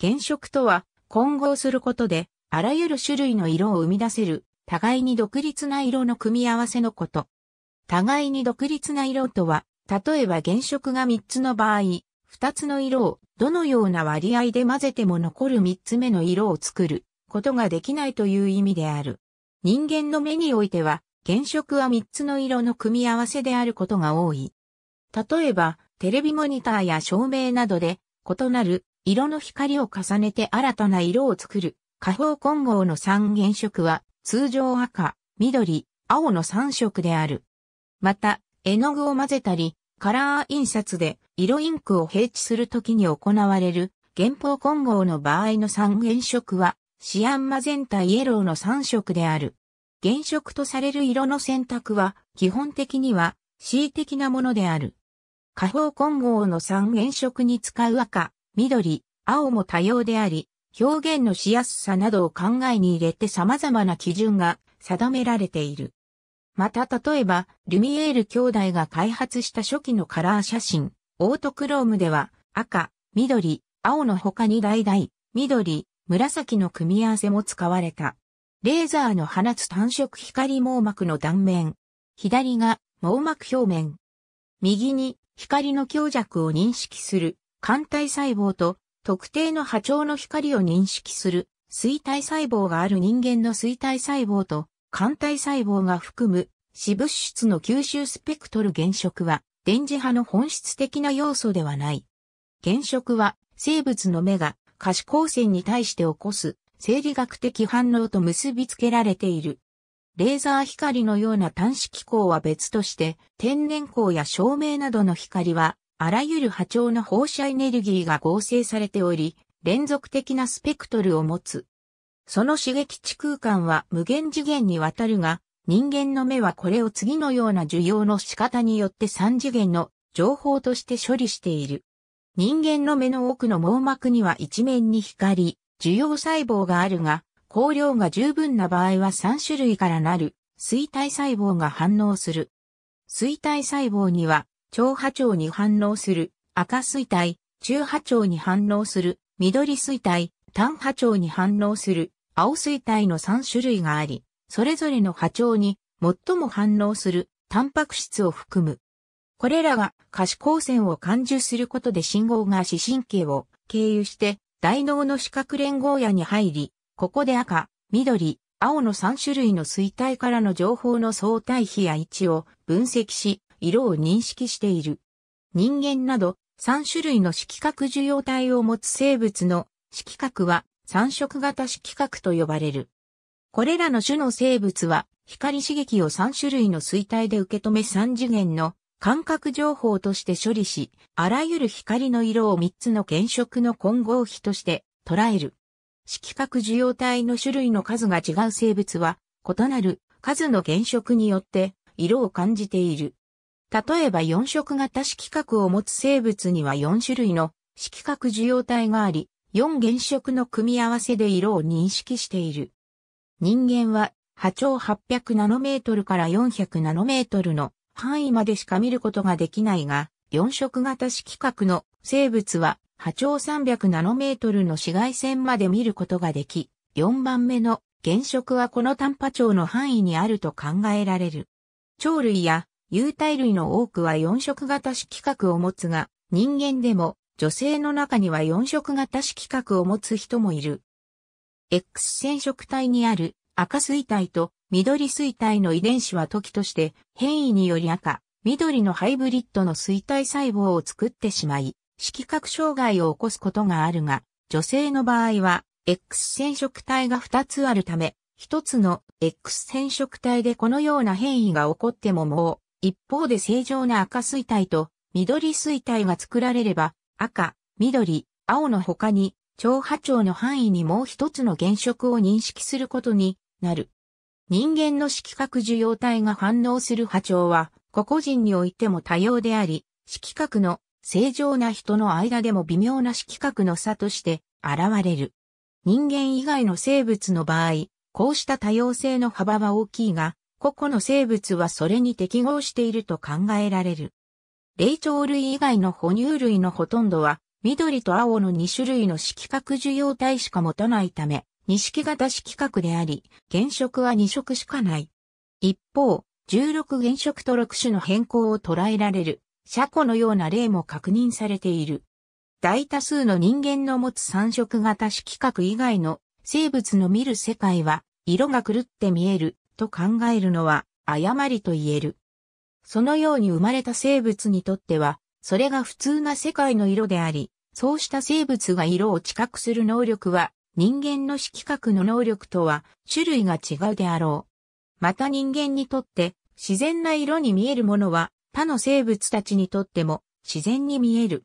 原色とは混合することであらゆる種類の色を生み出せる互いに独立な色の組み合わせのこと。互いに独立な色とは、例えば原色が3つの場合、2つの色をどのような割合で混ぜても残る3つ目の色を作ることができないという意味である。人間の目においては、原色は3つの色の組み合わせであることが多い。例えば、テレビモニターや照明などで異なる色の光を重ねて新たな色を作る。下方混合の三原色は通常赤、緑、青の三色である。また、絵の具を混ぜたり、カラー印刷で色インクを平地するときに行われる原方混合の場合の三原色はシアンマゼンタイエローの三色である。原色とされる色の選択は基本的には恣意的なものである。下方混合の三原色に使う赤、緑、青も多様であり、表現のしやすさなどを考えに入れて様々な基準が定められている。また例えば、ルミエール兄弟が開発した初期のカラー写真、オートクロームでは、赤、緑、青の他に々、緑、紫の組み合わせも使われた。レーザーの放つ単色光網膜の断面。左が網膜表面。右に光の強弱を認識する肝体細胞と特定の波長の光を認識する水体細胞がある人間の水体細胞と肝体細胞が含む死物質の吸収スペクトル原色は電磁波の本質的な要素ではない。原色は生物の目が可視光線に対して起こす生理学的反応と結びつけられている。レーザー光のような端子機構は別として、天然光や照明などの光はあらゆる波長の放射エネルギーが合成されており、連続的なスペクトルを持つ。その刺激地空間は無限次元にわたるが、人間の目はこれを次のような受容の仕方によって3次元の情報として処理している。人間の目の奥の網膜には一面に光、受容細胞があるが、光量が十分な場合は3種類からなる、水体細胞が反応する。水体細胞には長波長に反応する、赤水体、中波長に反応する、緑水体、単波長に反応する、青水体の3種類があり、それぞれの波長に最も反応するタンパク質を含む。これらが可視光線を感受することで信号が視神経を経由して大脳の視覚連合野に入り、ここで赤、緑、青の3種類の水体からの情報の相対比や位置を分析し、色を認識している。人間など3種類の色覚受容体を持つ生物の色覚は三色型色覚と呼ばれる。これらの種の生物は光刺激を3種類の衰体で受け止め3次元の感覚情報として処理し、あらゆる光の色を3つの原色の混合比として捉える。色覚受容体の種類の数が違う生物は異なる数の原色によって色を感じている。例えば4色型色覚を持つ生物には4種類の色覚受容体があり、4原色の組み合わせで色を認識している。人間は波長800ナノメートルから400ナノメートルの範囲までしか見ることができないが、4色型色覚の生物は波長300ナノメートルの紫外線まで見ることができ、4番目の原色はこの単波長の範囲にあると考えられる。鳥類や有体類の多くは四色型色覚を持つが、人間でも女性の中には四色型色覚を持つ人もいる。X 染色体にある赤水体と緑水体の遺伝子は時として変異により赤、緑のハイブリッドの水体細胞を作ってしまい、色覚障害を起こすことがあるが、女性の場合は X 染色体が2つあるため、1つの X 染色体でこのような変異が起こってももう、一方で正常な赤水体と緑水体が作られれば、赤、緑、青の他に、超波長の範囲にもう一つの原色を認識することになる。人間の色覚受容体が反応する波長は、個々人においても多様であり、色覚の正常な人の間でも微妙な色覚の差として現れる。人間以外の生物の場合、こうした多様性の幅は大きいが、個々の生物はそれに適合していると考えられる。霊長類以外の哺乳類のほとんどは、緑と青の2種類の色覚受容体しか持たないため、二色型色覚であり、原色は2色しかない。一方、16原色と6種の変更を捉えられる、車庫のような例も確認されている。大多数の人間の持つ三色型色覚以外の生物の見る世界は、色が狂って見えると考えるのは誤りと言える。そのように生まれた生物にとっては、それが普通な世界の色であり、そうした生物が色を知覚する能力は、人間の色覚の能力とは種類が違うであろう。また人間にとって自然な色に見えるものは他の生物たちにとっても自然に見える。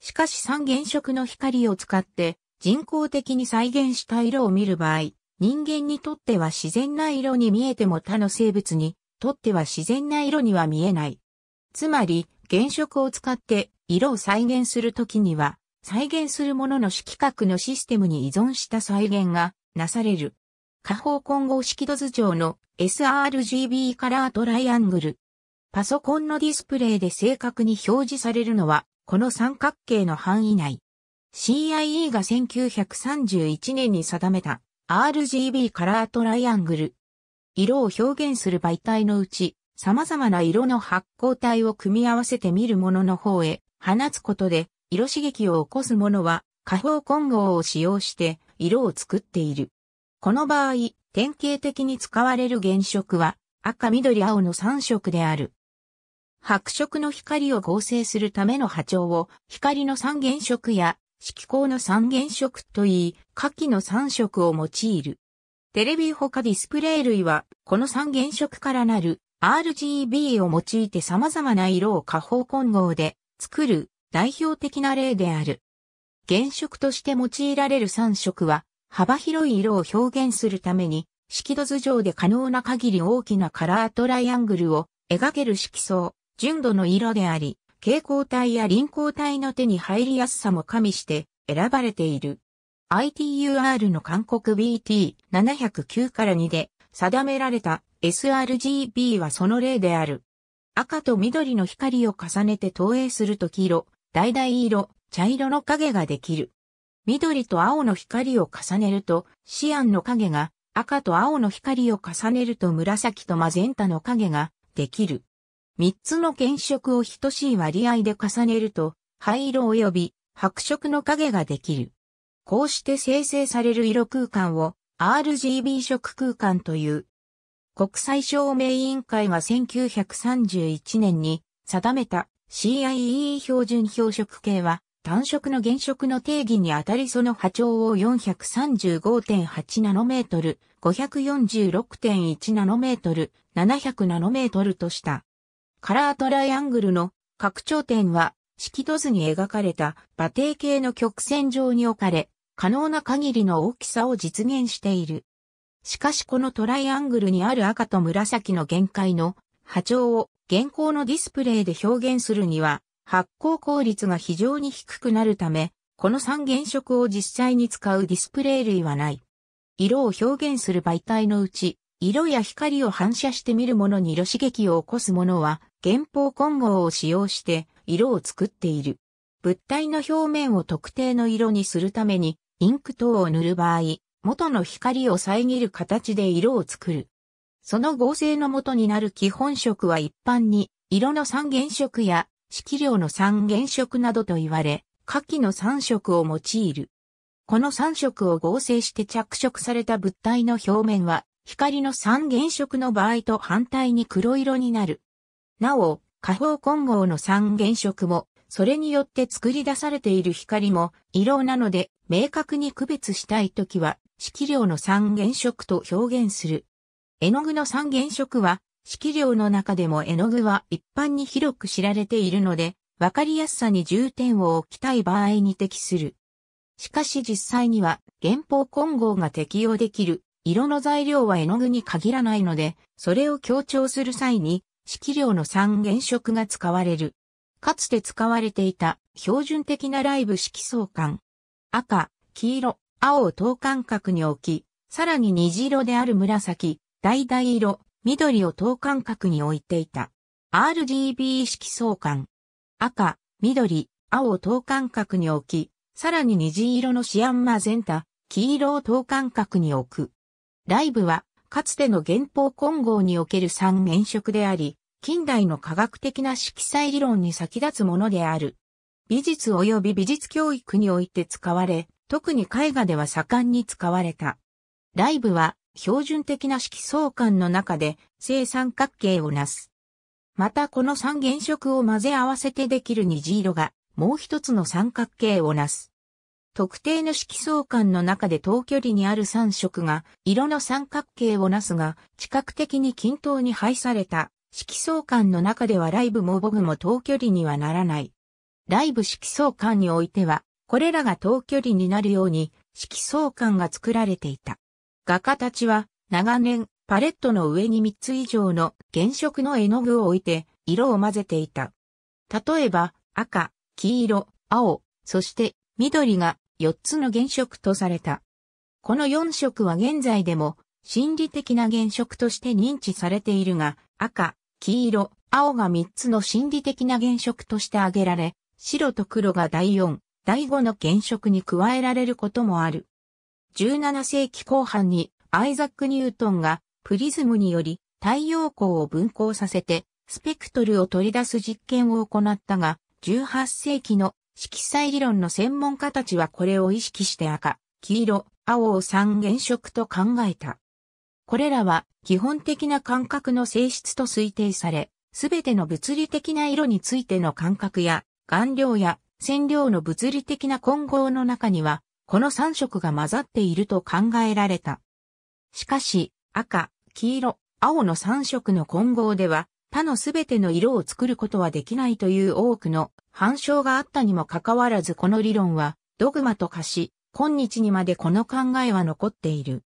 しかし三原色の光を使って人工的に再現した色を見る場合、人間にとっては自然な色に見えても他の生物にとっては自然な色には見えない。つまり、原色を使って色を再現するときには、再現するものの色覚のシステムに依存した再現がなされる。下方混合式土図上の sRGB カラートライアングル。パソコンのディスプレイで正確に表示されるのは、この三角形の範囲内。CIE が1931年に定めた RGB カラートライアングル。色を表現する媒体のうち、様々な色の発光体を組み合わせて見るものの方へ放つことで、色刺激を起こすものは、下方混合を使用して色を作っている。この場合、典型的に使われる原色は赤、緑、青の3色である。白色の光を合成するための波長を光の三原色や色光の三原色といい、下記の三色を用いる。テレビ他ディスプレイ類は、この三原色からなる RGB を用いて様々な色を下方混合で作る代表的な例である。原色として用いられる三色は、幅広い色を表現するために、色度図上で可能な限り大きなカラートライアングルを描ける色相、純度の色であり、蛍光体や輪光体の手に入りやすさも加味して選ばれている。ITUR の韓国 BT709 から2で定められた sRGB はその例である。赤と緑の光を重ねて投影すると黄色、橙色、茶色の影ができる。緑と青の光を重ねるとシアンの影が、赤と青の光を重ねると紫とマゼンタの影ができる。3つの原色を等しい割合で重ねると、灰色及び白色の影ができる。こうして生成される色空間を RGB 色空間という。国際証明委員会が1931年に定めた CIE 標準標色系は単色の原色の定義にあたりその波長を435.8ナノメートル、546.1ナノメートル、700ナノメートルとした。カラートライアングルの拡張点は、色と図に描かれた馬蹄形の曲線上に置かれ、可能な限りの大きさを実現している。しかしこのトライアングルにある赤と紫の限界の波長を現行のディスプレイで表現するには発光効率が非常に低くなるため、この三原色を実際に使うディスプレイ類はない。色を表現する媒体のうち、色や光を反射して見るものに色刺激を起こすものは、原方混合を使用して色を作っている。物体の表面を特定の色にするために、インク等を塗る場合、元の光を遮る形で色を作る。その合成の元になる基本色は一般に、色の三原色や色量の三原色などと言われ、下記の三色を用いる。この三色を合成して着色された物体の表面は、光の三原色の場合と反対に黒色になる。なお、下方混合の三原色も、それによって作り出されている光も色なので明確に区別したいときは色量の三原色と表現する。絵の具の三原色は色量の中でも絵の具は一般に広く知られているのでわかりやすさに重点を置きたい場合に適する。しかし実際には原方混合が適用できる色の材料は絵の具に限らないので、それを強調する際に、色料の三原色が使われる。かつて使われていた標準的なライブ色相関。赤、黄色、青を等間隔に置き、さらに虹色である紫、橙色、緑を等間隔に置いていた。RGB 色相関。赤、緑、青を等間隔に置き、さらに虹色のシアンマゼンタ、黄色を等間隔に置く。ライブは、かつての元宝混合における三原色であり、近代の科学的な色彩理論に先立つものである。美術及び美術教育において使われ、特に絵画では盛んに使われた。ライブは、標準的な色相関の中で正三角形をなす。またこの三原色を混ぜ合わせてできる虹色がもう一つの三角形をなす。特定の色相間の中で等距離にある3色が色の三角形をなすが、知覚的に均等に配された色相間の中ではライブもボグも等距離にはならない。ライブ色相間においては、これらが等距離になるように色相間が作られていた。画家たちは長年パレットの上に3つ以上の原色の絵の具を置いて色を混ぜていた。例えば赤、黄色、青、そして緑が4つの原色とされた。この4色は現在でも心理的な原色として認知されているが、赤、黄色、青が3つの心理的な原色として挙げられ、白と黒が第4、第5の原色に加えられることもある。17世紀後半にアイザック・ニュートンがプリズムにより太陽光を分光させてスペクトルを取り出す実験を行ったが、18世紀の色彩理論の専門家たちはこれを意識して赤、黄色、青を三原色と考えた。これらは基本的な感覚の性質と推定され、すべての物理的な色についての感覚や、顔料や染料の物理的な混合の中には、この三色が混ざっていると考えられた。しかし、赤、黄色、青の三色の混合では、他のすべての色を作ることはできないという多くの反証があったにもかかわらずこの理論はドグマと化し、今日にまでこの考えは残っている。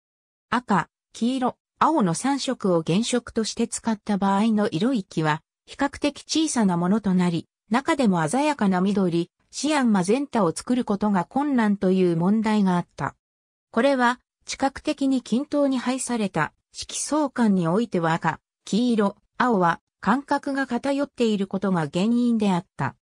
赤、黄色、青の3色を原色として使った場合の色域は比較的小さなものとなり、中でも鮮やかな緑、シアンマゼンタを作ることが困難という問題があった。これは、知覚的に均等に配された色相関においては赤、黄色、青は感覚が偏っていることが原因であった。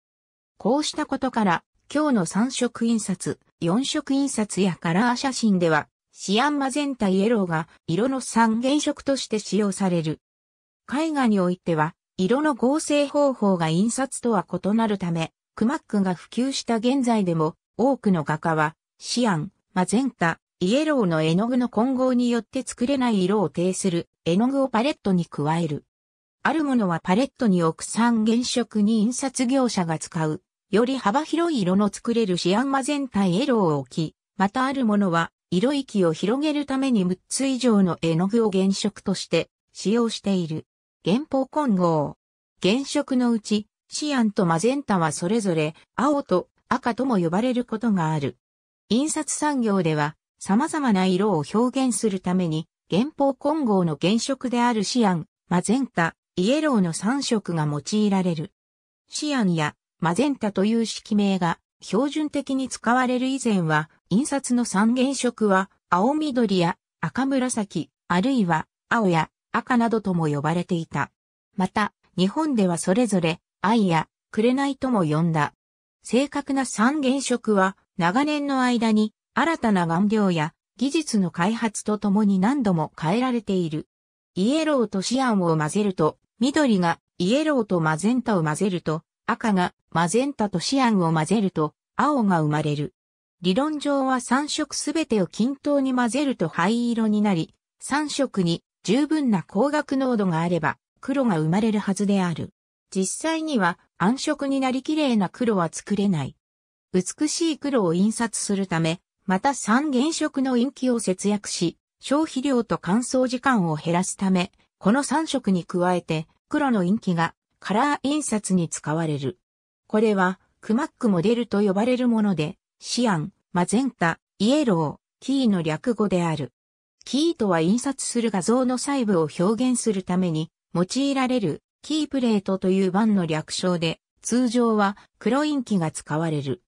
こうしたことから、今日の3色印刷、4色印刷やカラー写真では、シアンマゼンタイエローが色の三原色として使用される。絵画においては、色の合成方法が印刷とは異なるため、クマックが普及した現在でも、多くの画家は、シアン、マゼンタ、イエローの絵の具の混合によって作れない色を呈する絵の具をパレットに加える。あるものはパレットに置く三原色に印刷業者が使う。より幅広い色の作れるシアンマ全体エロを置き、またあるものは色域を広げるために6つ以上の絵の具を原色として使用している。原稿混合。原色のうち、シアンとマゼンタはそれぞれ青と赤とも呼ばれることがある。印刷産業では様々な色を表現するために原稿混合の原色であるシアン、マゼンタ、イエローの3色が用いられる。シアンやマゼンタという色名が標準的に使われる以前は、印刷の三原色は青緑や赤紫、あるいは青や赤などとも呼ばれていた。また、日本ではそれぞれ愛や紅とも呼んだ。正確な三原色は長年の間に新たな顔料や技術の開発とともに何度も変えられている。イエローとシアンを混ぜると緑がイエローとマゼンタを混ぜると、赤がマゼンタとシアンを混ぜると、青が生まれる。理論上は3色すべてを均等に混ぜると灰色になり、3色に十分な光学濃度があれば黒が生まれるはずである。実際には暗色になり綺麗な黒は作れない。美しい黒を印刷するため、また三原色の陰気を節約し、消費量と乾燥時間を減らすため、この3色に加えて黒のインキがカラー印刷に使われる。これはクマックモデルと呼ばれるもので、シアン、マゼンタ、イエロー、キーの略語である。キーとは印刷する画像の細部を表現するために用いられるキープレートという版の略称で、通常は黒インキが使われる。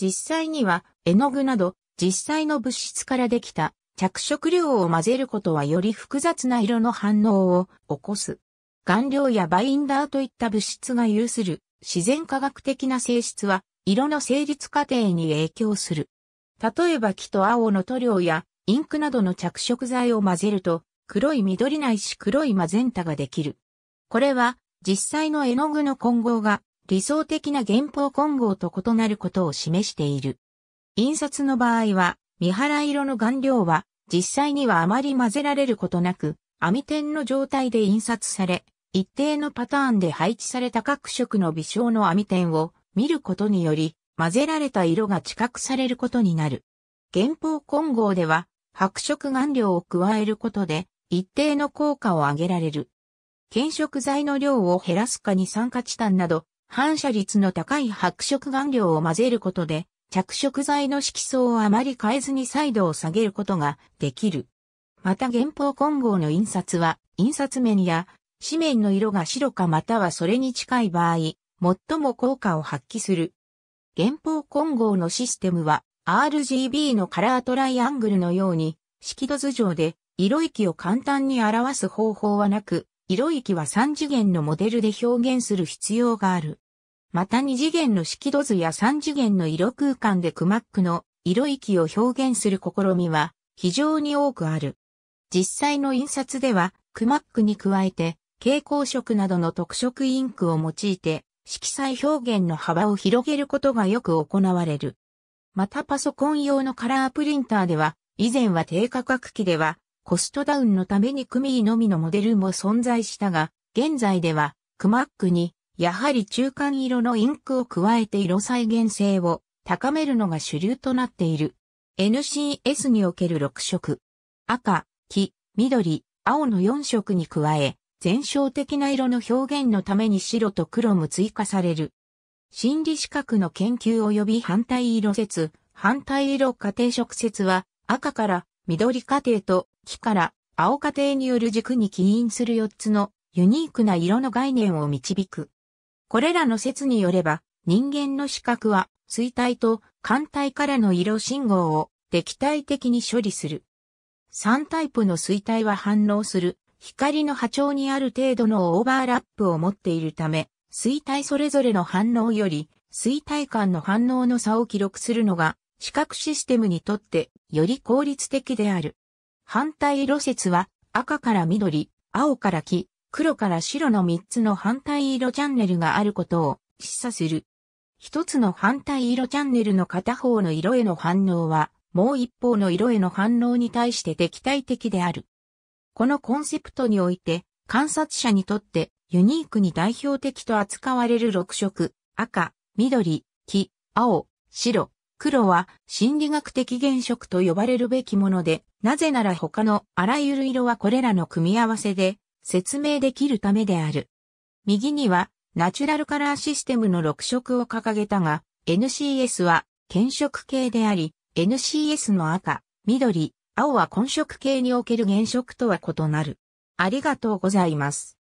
実際には絵の具など実際の物質からできた着色料を混ぜることはより複雑な色の反応を起こす。顔料やバインダーといった物質が有する自然科学的な性質は色の成立過程に影響する。例えば木と青の塗料やインクなどの着色剤を混ぜると黒い緑ないし黒いマゼンタができる。これは実際の絵の具の混合が理想的な原稿混合と異なることを示している。印刷の場合は三原色の顔料は、実際にはあまり混ぜられることなく、網点の状態で印刷され、一定のパターンで配置された各色の微小の網点を見ることにより、混ぜられた色が知覚されることになる。原稿混合では、白色顔料を加えることで、一定の効果を上げられる。検色剤の量を減らすかに酸化チタンなど、反射率の高い白色顔料を混ぜることで、着色剤の色相をあまり変えずに彩度を下げることができる。また原稿混合の印刷は、印刷面や紙面の色が白かまたはそれに近い場合、最も効果を発揮する。原稿混合のシステムは、RGB のカラートライアングルのように、色度図上で色域を簡単に表す方法はなく、色域は3次元のモデルで表現する必要がある。また2次元の色度図や3次元の色空間でクマックの色域を表現する試みは非常に多くある。実際の印刷ではクマックに加えて蛍光色などの特色インクを用いて色彩表現の幅を広げることがよく行われる。またパソコン用のカラープリンターでは以前は低価格機ではコストダウンのために組のみのモデルも存在したが現在ではクマックにやはり中間色のインクを加えて色再現性を高めるのが主流となっている。NCS における6色。赤、黄、緑、青の4色に加え、全照的な色の表現のために白と黒も追加される。心理資格の研究及び反対色説、反対色家庭色説は、赤から緑家庭と黄から青家庭による軸に起因する4つのユニークな色の概念を導く。これらの説によれば、人間の視覚は、水体と艦体からの色信号を敵対的に処理する。3タイプの水体は反応する光の波長にある程度のオーバーラップを持っているため、水体それぞれの反応より水体間の反応の差を記録するのが視覚システムにとってより効率的である。反対色説は赤から緑、青から黄、黒から白の3つの反対色チャンネルがあることを示唆する。一つの反対色チャンネルの片方の色への反応は、もう一方の色への反応に対して敵対的である。このコンセプトにおいて、観察者にとってユニークに代表的と扱われる6色、赤、緑、黄、青、白、黒は心理学的原色と呼ばれるべきもので、なぜなら他のあらゆる色はこれらの組み合わせで説明できるためである。右には、ナチュラルカラーシステムの6色を掲げたが、NCS は、検色系であり、NCS の赤、緑、青は混色系における原色とは異なる。ありがとうございます。